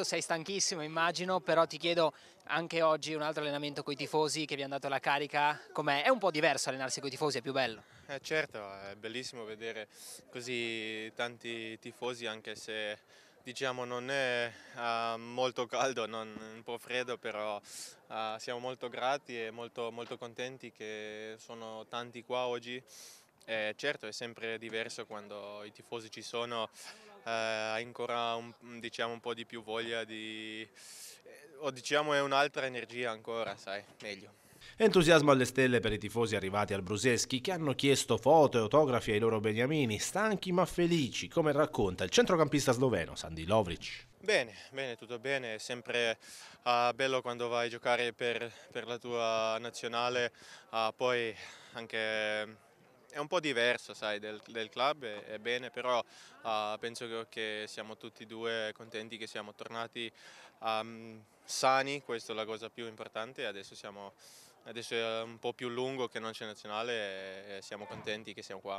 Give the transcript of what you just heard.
presto, sei stanchissimo immagino, però ti chiedo anche oggi un altro allenamento con i tifosi che vi hanno dato la carica, com'è? È un po' diverso allenarsi con i tifosi, è più bello? Eh certo, è bellissimo vedere così tanti tifosi anche se diciamo non è uh, molto caldo, non, un po' freddo, però uh, siamo molto grati e molto, molto contenti che sono tanti qua oggi eh, certo è sempre diverso quando i tifosi ci sono, eh, hai ancora un, mm, diciamo, un, po' di più voglia di... Eh, o diciamo è un'altra energia ancora, sai, meglio. Entusiasmo alle stelle per i tifosi arrivati al Bruseschi che hanno chiesto foto e autografi ai loro beniamini, stanchi ma felici, come racconta il centrocampista sloveno Sandy Lovric. Bene, bene, tutto bene, è sempre uh, bello quando vai a giocare per, per la tua nazionale, uh, poi anche è un po' diverso sai, del, del, club, è, è bene, però uh, penso che, che, siamo tutti e due contenti che siamo tornati um, sani, questa è la cosa più importante, adesso, siamo, adesso è un po' più lungo che non c'è nazionale e, e siamo contenti che siamo qua.